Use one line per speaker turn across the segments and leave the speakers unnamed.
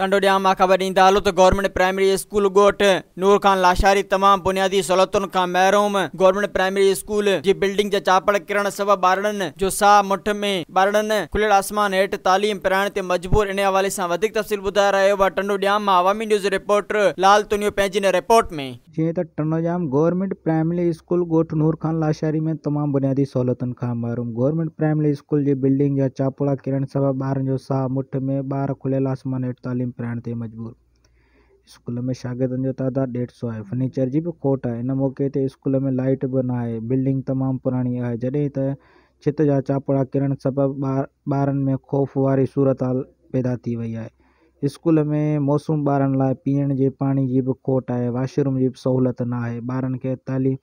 टंडोड्याम खबरें दालत government primary school गोट नूर खान लाशारी तमाम बुनियादी सहूलतुनि खां महिरूम गवर्नमेंट प्राइमरी स्कूल जी बिल्डिंग जा चापड़ किरण सबब ॿारनि जो साह मुठ में ॿारनि खुलियल आसमान हेठि तालीम पिराइण ते मजबूर इन हवाले सां वधीक तफ़सील ॿुधाए रहियो आहे टंडोड्याम मां अवामी न्यूज़ रिपोर्टर लाल तुनियो पंहिंजी इन रिपोर्ट में
जीअं त टंडोजाम गवर्नमेंट प्राइमरी स्कूल ॻोठ नूर खान लाशारी में तमामु बुनियादी सहूलियतुनि खां महरूम गवर्नमेंट प्राइमरी स्कूल जी बिल्डिंग जा चापड़ा किरण सबब ॿारनि जो साह मुठ में ॿार खुलियल आसमान हेठि तालीम प्रेम प्राण से मजबूर स्कूल में शागिदन जो तादाद डेढ़ सौ है फर्नीचर की भी खोट है इन मौक़े से स्कूल में लाइट भी ना है बिल्डिंग तमाम पुरानी है जॾहिं त छित जा चापड़ा किरण सब बार बार में ख़ौफ़ वारी सूरत हाल पैदा थी वही है स्कूल में मौसम बार पीण के पानी की भी खोट है वॉशरूम की भी सहूलत ना है बार खे तालीम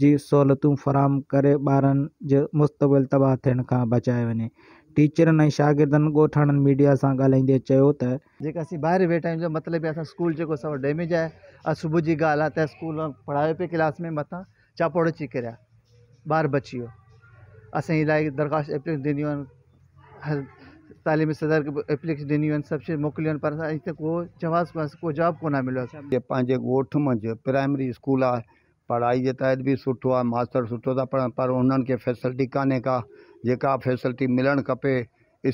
जी सहूलियतूं फ़राहम कर मुस्तबिल तबाह थे बचाए वे टीचर ने शागिदन गोठान मीडिया से गाले चयो त
जेका असीं ॿाहिरि स्कूल जेको सभु डैमेज है अॼु सुबुह जी स्कूल पढ़ाए पे क्लास में मत चापोड़ अची कर बार बची वियो असां इलाही दरख़्वास्त एप्लीकेशन तालीम सदर एप्लीकेशन ॾिनियूं सब सभु शइ पर को जवाब को जवाब को
मिले गोठ पंहिंजे प्राइमरी स्कूल आ पढ़ाई के तहत भी सुठो आहे मास्तर सुठो था पर उन्हें फैसिलिटी कान्ने का जेका फैसिलिटी मिलणु खपे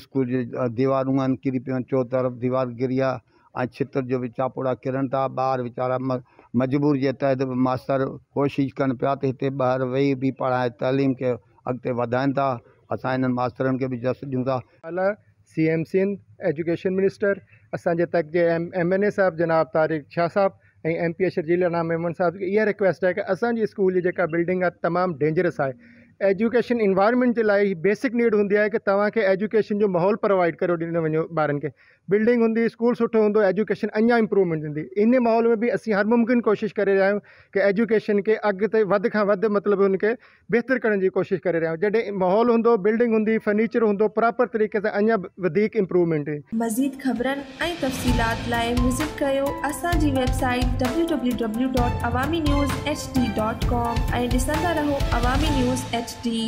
स्कूल जी दीवारूं आहिनि किरी पियूं चौ तरफ़ दीवार गिरी आहे ऐं छितर जो बि चापोड़ा किरनि था ॿार वीचारा म मजबूर जे तहत मास्तर कोशिशि कनि पिया त हिते ॿार वेही बि पढ़ाए तालीम खे अॻिते वधाइनि था असां हिननि मास्तरनि खे बी जस ॾियूं था
C M Sindh education minister असांजे तक जे एम एम एन ए साहिबु जनाब तारिक शाह साहिबु ऐं एम पी ए शर्जील नाम मेमन साहिब खे इहा रिक्वेस्ट आहे की असांजी स्कूल जी जेका बिल्डिंग आहे तमामु डेंजरस आहे एजुकेशन इन्वायरमेंट के लिए बेसिक नीड होंगी है कि तव्हांखे एजुकेशन जो माहौल प्रोवाइड करो ॾिनो वो बार खे बिल्डिंग हूंदी स्कूल सुठो हूंदो एजुकेशन अञा इंप्रूवमेंट थींदी इन माहौल में बि असीं हर मुमकिन कोशिशि करे रहिया आहियूं की एजुकेशन खे अॻिते वधि खां वध मतिलबु हुनखे बहितरु करण जी कोशिशि करे रहिया आहियूं जॾहिं माहौल हूंदो बिल्डिंग हूंदी फर्नीचर हूंदो प्रॉपर तरीक़े सां अञा वधीक इम्प्रूवमेंट
मज़ीद ख़बर ऐं असांजी वेबसाइट ऐं